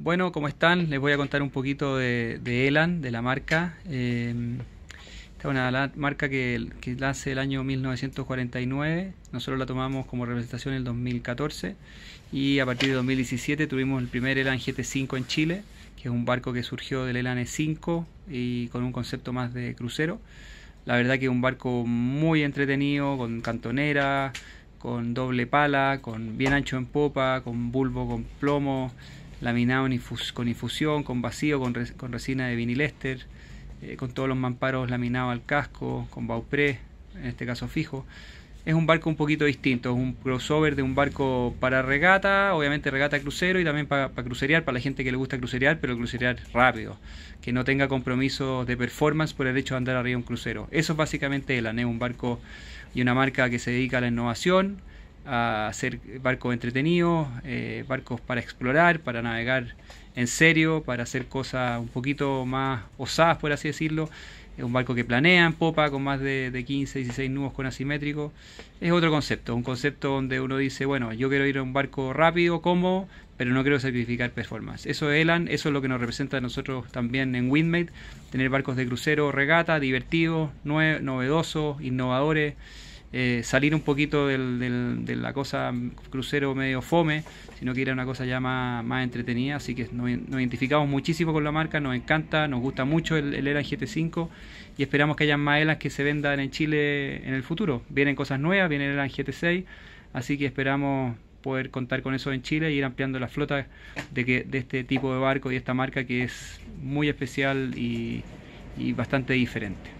Bueno, ¿cómo están? Les voy a contar un poquito de, Elan, de la marca. Em, esta es una marca que, que nace el año 1949. Nosotros la tomamos como representación en el 2014 y a partir de 2017 tuvimos el primer Elan GT5 en Chile, que es un barco que surgió del Elan E5 y con un concepto más de crucero. La verdad que es un barco muy entretenido, con cantonera, con doble pala, con bien ancho en popa, con bulbo, con plomo laminado con infusión, con vacío, con, resina de vinilester eh, con todos los mamparos laminados al casco, con baupré, en este caso fijo. Es un barco un poquito distinto, es un crossover de un barco para regata, obviamente regata crucero y también para pa crucerear, para la gente que le gusta crucerear, pero crucerear rápido, que no tenga compromiso de performance por el hecho de andar arriba de un crucero. Eso es básicamente Elan, es un barco y una marca que se dedica a la innovación, a hacer barcos entretenidos, eh, barcos para explorar, para navegar en serio, para hacer cosas un poquito más osadas, por así decirlo. un barco que planea en popa con más de, de 15, 16 nudos con asimétrico. Es otro concepto, un concepto donde uno dice, bueno, yo quiero ir a un barco rápido, cómodo, pero no quiero sacrificar performance. Eso es Elan, eso es lo que nos representa a nosotros también en Windmate, tener barcos de crucero, regata, divertidos, novedosos, innovadores. Eh, salir un poquito de la cosa crucero medio fome, sino que era una cosa ya más, entretenida, así que nos, identificamos muchísimo con la marca, nos encanta, nos gusta mucho el, el Elan GT5 y esperamos que haya más Elan que se vendan en Chile en el futuro. Vienen cosas nuevas, viene el Elan GT6, así que esperamos poder contar con eso en Chile y ir ampliando la flota de, que, de este tipo de barco y esta marca que es muy especial y bastante diferente.